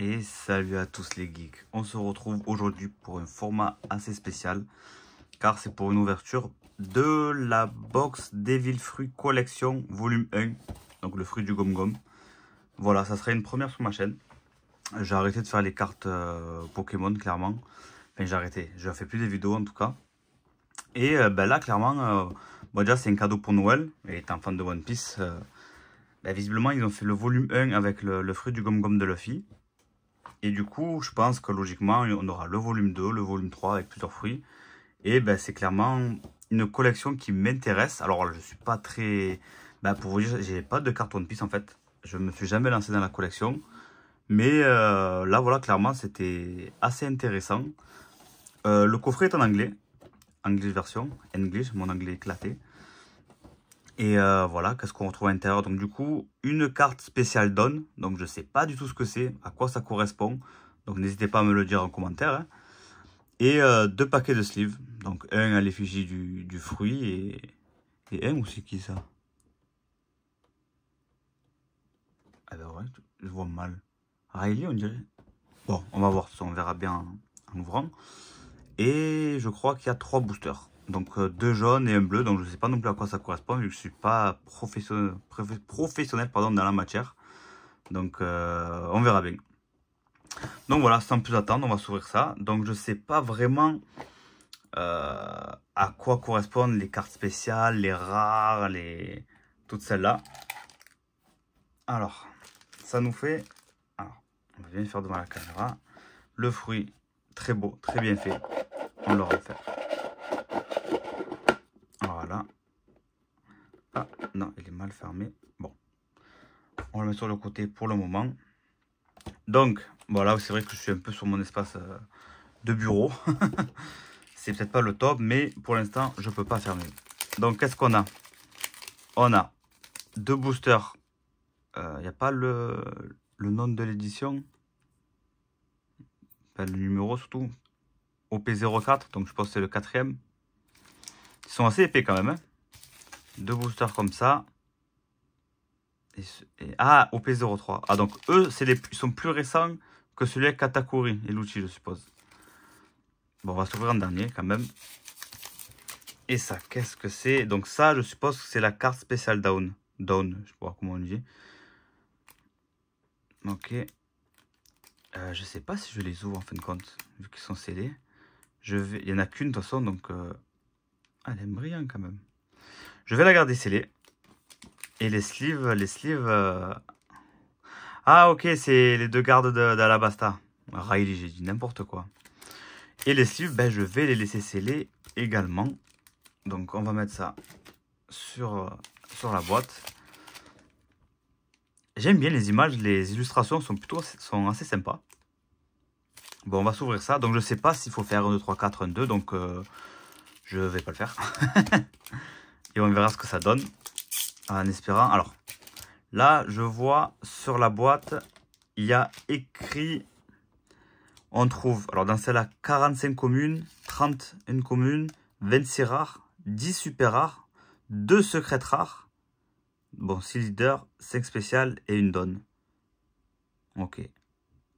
Et salut à tous les geeks. On se retrouve aujourd'hui pour un format assez spécial car c'est pour une ouverture de la box Devil Fruit Collection volume 1, donc le fruit du gomme gomme. Voilà, ça serait une première sur ma chaîne. J'ai arrêté de faire les cartes euh, Pokémon clairement. Enfin, j'ai arrêté, je fais plus des vidéos en tout cas. Et euh, ben là, clairement, euh, bon, déjà c'est un cadeau pour Noël. Et étant fan de One Piece, ben, visiblement ils ont fait le volume 1 avec le, fruit du gomme gomme de Luffy. Et du coup, je pense que logiquement, on aura le volume 2, le volume 3 avec plusieurs fruits. Et ben, c'est clairement une collection qui m'intéresse. Alors, je ne suis pas très... Ben, pour vous dire, j'ai pas de carton de piste, en fait. Je me suis jamais lancé dans la collection. Mais euh, là, voilà, clairement, c'était assez intéressant. Euh, le coffret est en anglais. Anglais version. English, mon anglais éclaté. Et euh, voilà, qu'est-ce qu'on retrouve à l'intérieur Donc du coup, une carte spéciale donne. Donc je ne sais pas du tout ce que c'est, à quoi ça correspond. Donc n'hésitez pas à me le dire en commentaire. Hein. Et euh, deux paquets de sleeves. Donc un à l'effigie du, fruit et, et un ou qui ça Ah ben ouais, je vois mal. Riley on dirait. Bon, on va voir, on verra bien en ouvrant. Et je crois qu'il y a trois boosters. Donc euh, deux jaunes et un bleu. Donc je ne sais pas non plus à quoi ça correspond vu que je ne suis pas professionnel, dans la matière. Donc euh, on verra bien. Donc voilà, sans plus attendre, on va s'ouvrir ça. Donc je ne sais pas vraiment euh, à quoi correspondent les cartes spéciales, les rares, les toutes celles-là. Alors, ça nous fait... Alors, on va bien faire devant la caméra. Le fruit, très beau, très bien fait. On le fait. Ah, non, il est mal fermé. Bon. On le met sur le côté pour le moment. Donc, voilà, c'est vrai que je suis un peu sur mon espace euh, de bureau. c'est peut-être pas le top, mais pour l'instant, je peux pas fermer. Donc, qu'est-ce qu'on a On a deux boosters. Il euh, n'y a pas le, nom de l'édition. pas le numéro surtout. OP04, donc je pense que c'est le quatrième. Ils sont assez épais quand même. Hein. Deux boosters comme ça. Et, ah, OP03. Ah, donc eux, les, ils sont plus récents que celui avec Katakuri et l'outil je suppose. Bon, on va s'ouvrir en dernier quand même. Et ça, qu'est-ce que c'est Donc ça, je suppose que c'est la carte spéciale Down. Down, je sais pas comment on dit. Ok. Je euh, je sais pas si je les ouvre en fin de compte, vu qu'ils sont scellés. Je Il n'y en a qu'une de toute façon, donc... Euh, ah, elle est brillante quand même. Je vais la garder scellée. Et les sleeves, les sleeves... Euh, ah ok, c'est les deux gardes d'Alabasta. De, Riley, j'ai dit n'importe quoi. Et les sleeves, ben, je vais les laisser sceller également. Donc on va mettre ça sur, sur la boîte. J'aime bien les images, les illustrations sont plutôt sont assez sympas. Bon, on va s'ouvrir ça. Donc je sais pas s'il faut faire 1, 2, 3, 4, 1, 2. Donc je euh, je vais pas le faire. Et on verra ce que ça donne. En espérant. Alors, là, je vois sur la boîte, il y a écrit. On trouve, alors dans celle-là, 45 communes, 31 communes, 26 rares, 10 super rares, 2 secrètes rares, bon, 6 leaders, 5 spéciales et une donne. Ok.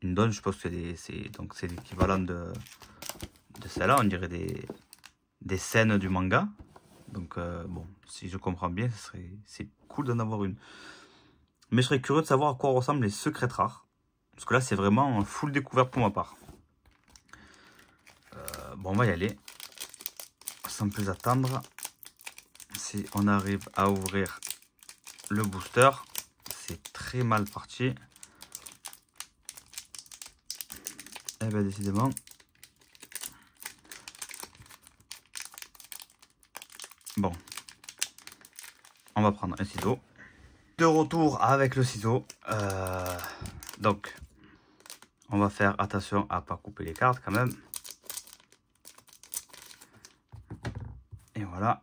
Une donne, je pense que c'est l'équivalent de, de celle-là, on dirait des, des scènes du manga. Donc, euh, bon, si je comprends bien, c'est cool d'en avoir une. Mais je serais curieux de savoir à quoi ressemblent les secrets rares. Parce que là, c'est vraiment un full découvert pour ma part. Euh, bon, on va y aller. Sans plus attendre. Si on arrive à ouvrir le booster, c'est très mal parti. Eh bien, décidément, Bon. On va prendre un ciseau. De retour avec le ciseau. Euh, donc, on va faire attention à ne pas couper les cartes quand même. Et voilà.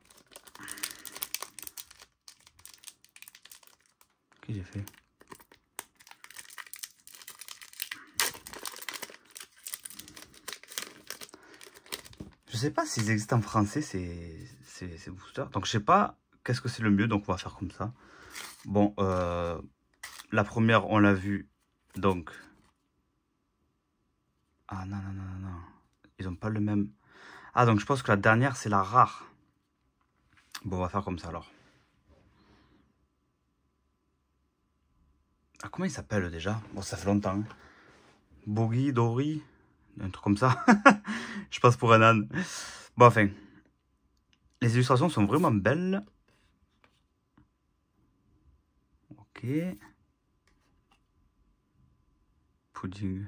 Qu'est-ce que j'ai fait Je sais pas s'ils existent en français, c'est c'est Donc je sais pas qu'est-ce que c'est le mieux, donc on va faire comme ça. Bon, euh, la première, on l'a vu, donc... Ah non, non, non, non, ils ont pas le même... Ah, donc je pense que la dernière, c'est la rare. Bon, on va faire comme ça alors. Ah, comment il s'appelle déjà Bon, ça fait longtemps. Hein. Boogie, Dory, un truc comme ça. je passe pour un âne. Bon, enfin, les illustrations sont vraiment belles. Ok. Pudding.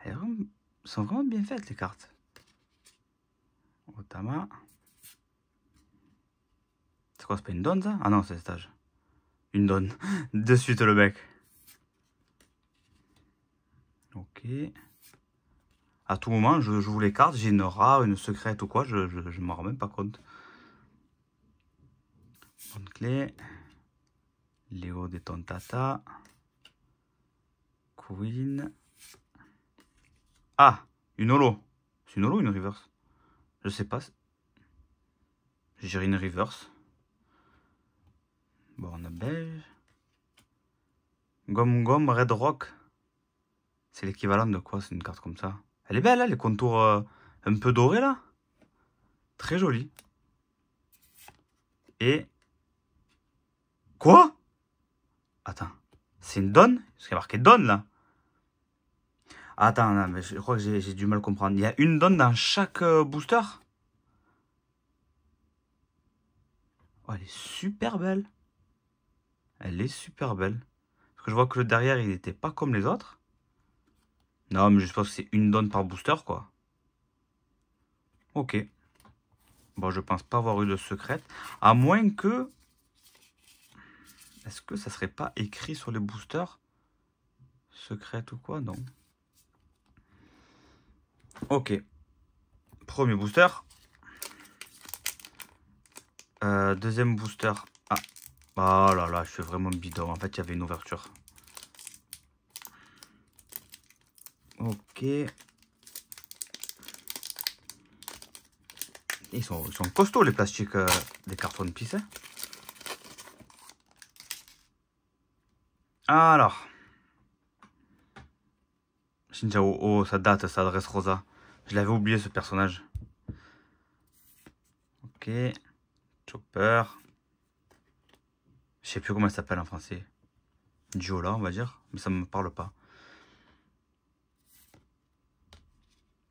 Elles sont vraiment bien faites les cartes. Otama. C'est quoi, c'est pas une donne ça Ah non, c'est stage. Une donne. De suite le mec. Ok à tout moment, je joue les cartes, j'ai une rare, une secrète ou quoi, je ne m'en rends même pas compte. Bonne clé. Léo des Tontata. Queen. Ah, une holo. C'est une holo ou une reverse Je sais pas. J'irai une reverse. Bon, on belge. Gom Gom Red Rock. C'est l'équivalent de quoi C'est une carte comme ça elle est belle, les contours euh, un peu dorés, là. Très jolie. Et... Quoi Attends, c'est une donne Parce qu'il y a marqué donne, là. Attends, mais je crois que j'ai du mal à comprendre. Il y a une donne dans chaque euh, booster Oh, elle est super belle. Elle est super belle. Parce que je vois que le derrière, il n'était pas comme les autres. Non, mais je pense que c'est une donne par booster, quoi. Ok. Bon, je pense pas avoir eu de secrète. À moins que... Est-ce que ça serait pas écrit sur les boosters Secrète ou quoi Non. Ok. Premier booster. Euh, deuxième booster. Ah. Oh là là, je suis vraiment bidon. En fait, il y avait une ouverture. Ok. Ils sont, sont costauds les plastiques euh, des cartons de pisse. Hein. Alors. Shinjao, oh, oh, ça date, ça adresse Rosa. Je l'avais oublié ce personnage. Ok. Chopper. Je sais plus comment elle s'appelle en français. Jola, on va dire. Mais ça me parle pas.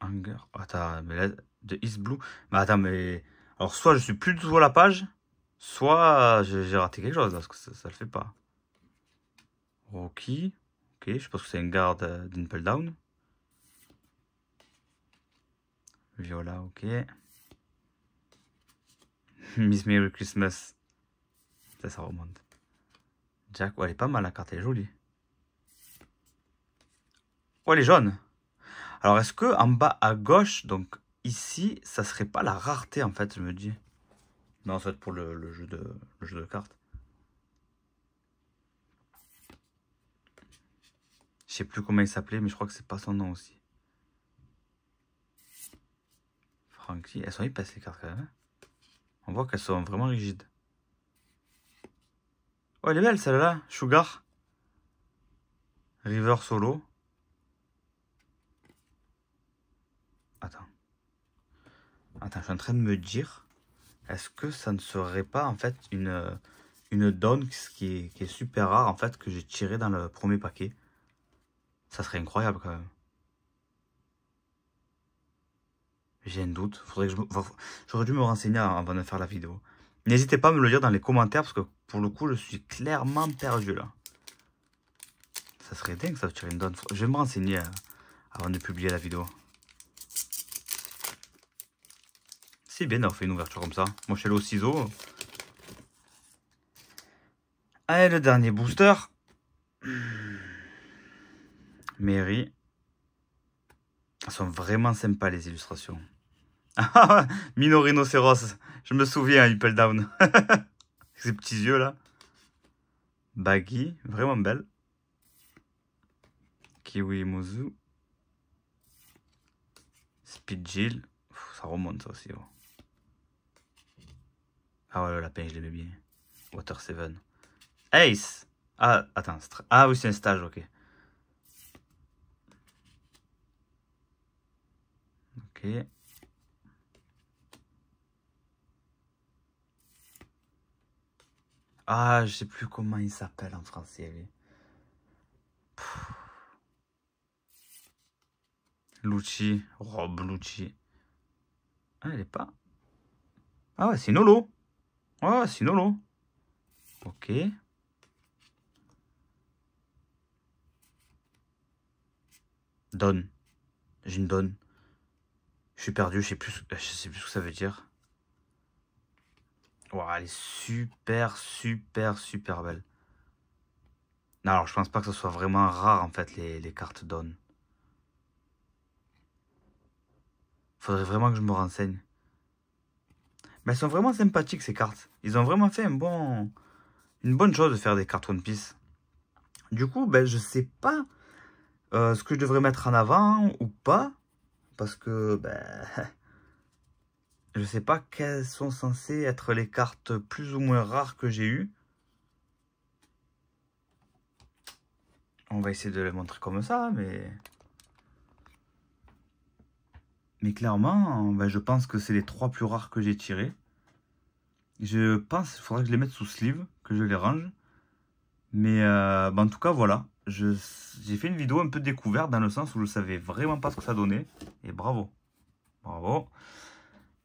Hunger. Attends, ah, mais là, de East Blue. Mais attends, mais. Alors, soit je suis plus du tout à la page, soit j'ai raté quelque chose, parce que ça, ça le fait pas. Rocky. Ok, je pense que c'est une garde euh, d'une pull Down. Viola, ok. Miss Merry Christmas. Ça, ça remonte. Jack, ouais, elle est pas mal, la carte, est jolie. Oh, elle est jaune. Alors, est-ce que en bas à gauche, donc ici, ça serait pas la rareté, en fait, je me dis Non, ça va être pour le, jeu de, cartes. Je sais plus comment il s'appelait, mais je crois que c'est pas son nom aussi. Frankie, elles sont épaisses les cartes quand même. Hein. On voit qu'elles sont vraiment rigides. Oh, elle est belle celle-là. Sugar. River Solo. Attends, je suis en train de me dire, est-ce que ça ne serait pas en fait une, une donne qui est, super rare en fait que j'ai tiré dans le premier paquet Ça serait incroyable quand même. J'ai un doute. Faudrait que j'aurais dû me renseigner avant de faire la vidéo. N'hésitez pas à me le dire dans les commentaires parce que pour le coup, je suis clairement perdu là. Ça serait dingue ça de tirer une donne. Je vais me renseigner euh, avant de publier la vidéo. C'est bien d'avoir fait une ouverture comme ça. Moi, je suis allé au ciseau. Allez, le dernier booster. Mary. Elles sont vraiment sympas, les illustrations. Ah, Minorinoceros. Je me souviens, Hippel Down. Ces petits yeux, là. Baggy, vraiment belle. Kiwi Mozu. Speed Jill. Ça remonte, ça aussi. Ah ouais, la lapin je l'aimais bien. Water 7. Ace Ah, attends. Ah oui, c'est un stage, ok. Ok. Ah, je sais plus comment il s'appelle en français, lui. Lucci, Rob Lucci. Ah, elle est pas. Ah ouais, c'est Nolo. Ah, sinon non Ok. donne j'ai une donne je suis perdu je sais plus euh, je sais plus ce que ça veut dire elle est super, super, super belle. alors, je pense pas que ce soit vraiment rare, en fait, les, les cartes Il Faudrait vraiment que je me renseigne. Mais elles sont vraiment sympathiques, ces cartes. Ils ont vraiment fait un bon... une bonne chose de faire des cartes One Piece. Du coup, ben, je sais pas euh, ce que je devrais mettre en avant ou pas. Parce que, ben... Je sais pas quelles sont censées être les cartes plus ou moins rares que j'ai eues. On va essayer de les montrer comme ça, mais... Mais clairement, ben, je pense que c'est les trois plus rares que j'ai tirés. Je pense qu'il faudrait que je les mette sous sleeve, que je les range. Mais euh, ben, en tout cas, voilà. J'ai fait une vidéo un peu découverte dans le sens où je ne savais vraiment pas ce que ça donnait. Et bravo. Bravo.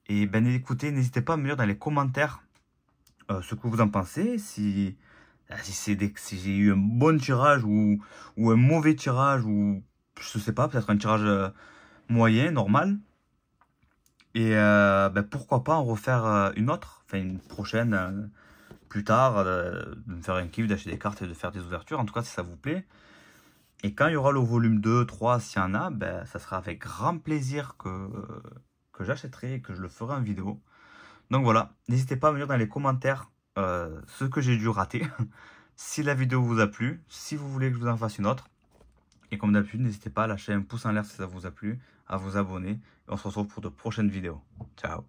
Et ben écoutez, n'hésitez pas à me dire dans les commentaires euh, ce que vous en pensez. Si, euh, si, si j'ai eu un bon tirage ou, un mauvais tirage ou je sais pas, peut-être un tirage moyen, normal. Et euh, ben, pourquoi pas en refaire euh, une autre, enfin une prochaine, euh, plus tard, de me faire un kiff, d'acheter des cartes et de faire des ouvertures, en tout cas si ça vous plaît. Et quand il y aura le volume 2, 3, s'il y en a, ben, ça sera avec grand plaisir que, que j'achèterai et que je le ferai en vidéo. Donc voilà, n'hésitez pas à me dire dans les commentaires ce que j'ai dû rater, si la vidéo vous a plu, si vous voulez que je vous en fasse une autre. Et comme d'habitude, n'hésitez pas à lâcher un pouce en l'air si ça vous a plu, à vous abonner. Et on se retrouve pour de prochaines vidéos. Ciao